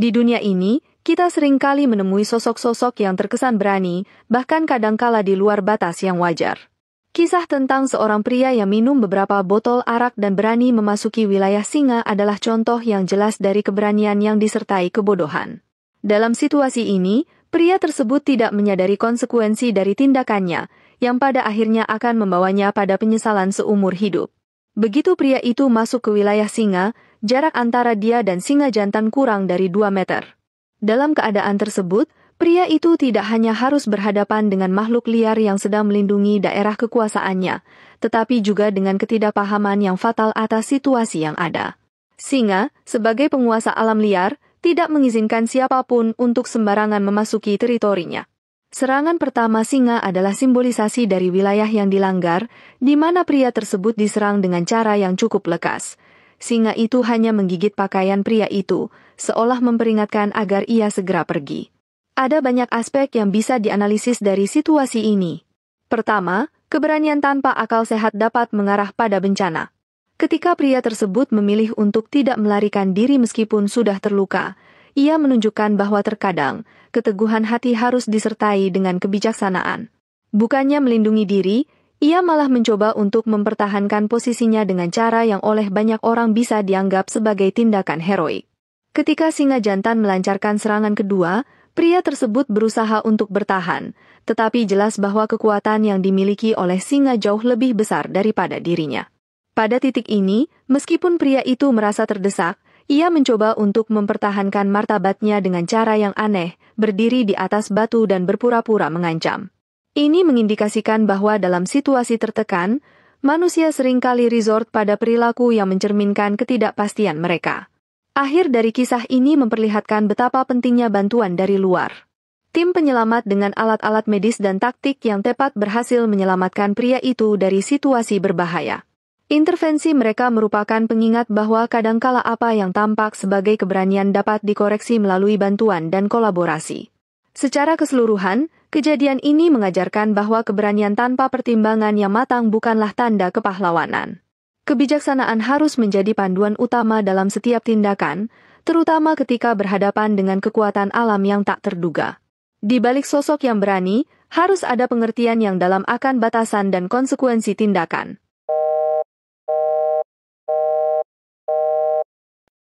Di dunia ini, kita seringkali menemui sosok-sosok yang terkesan berani, bahkan kadangkala di luar batas yang wajar. Kisah tentang seorang pria yang minum beberapa botol arak dan berani memasuki wilayah singa adalah contoh yang jelas dari keberanian yang disertai kebodohan. Dalam situasi ini, pria tersebut tidak menyadari konsekuensi dari tindakannya, yang pada akhirnya akan membawanya pada penyesalan seumur hidup. Begitu pria itu masuk ke wilayah singa, jarak antara dia dan singa jantan kurang dari 2 meter. Dalam keadaan tersebut, pria itu tidak hanya harus berhadapan dengan makhluk liar yang sedang melindungi daerah kekuasaannya, tetapi juga dengan ketidakpahaman yang fatal atas situasi yang ada. Singa, sebagai penguasa alam liar, tidak mengizinkan siapapun untuk sembarangan memasuki teritorinya. Serangan pertama singa adalah simbolisasi dari wilayah yang dilanggar, di mana pria tersebut diserang dengan cara yang cukup lekas. Singa itu hanya menggigit pakaian pria itu, seolah memperingatkan agar ia segera pergi. Ada banyak aspek yang bisa dianalisis dari situasi ini. Pertama, keberanian tanpa akal sehat dapat mengarah pada bencana. Ketika pria tersebut memilih untuk tidak melarikan diri meskipun sudah terluka, ia menunjukkan bahwa terkadang keteguhan hati harus disertai dengan kebijaksanaan. Bukannya melindungi diri, ia malah mencoba untuk mempertahankan posisinya dengan cara yang oleh banyak orang bisa dianggap sebagai tindakan heroik. Ketika singa jantan melancarkan serangan kedua, pria tersebut berusaha untuk bertahan, tetapi jelas bahwa kekuatan yang dimiliki oleh singa jauh lebih besar daripada dirinya. Pada titik ini, meskipun pria itu merasa terdesak, ia mencoba untuk mempertahankan martabatnya dengan cara yang aneh, berdiri di atas batu dan berpura-pura mengancam. Ini mengindikasikan bahwa dalam situasi tertekan, manusia seringkali resort pada perilaku yang mencerminkan ketidakpastian mereka. Akhir dari kisah ini memperlihatkan betapa pentingnya bantuan dari luar. Tim penyelamat dengan alat-alat medis dan taktik yang tepat berhasil menyelamatkan pria itu dari situasi berbahaya. Intervensi mereka merupakan pengingat bahwa kadangkala apa yang tampak sebagai keberanian dapat dikoreksi melalui bantuan dan kolaborasi. Secara keseluruhan, kejadian ini mengajarkan bahwa keberanian tanpa pertimbangan yang matang bukanlah tanda kepahlawanan. Kebijaksanaan harus menjadi panduan utama dalam setiap tindakan, terutama ketika berhadapan dengan kekuatan alam yang tak terduga. Di balik sosok yang berani, harus ada pengertian yang dalam akan batasan dan konsekuensi tindakan.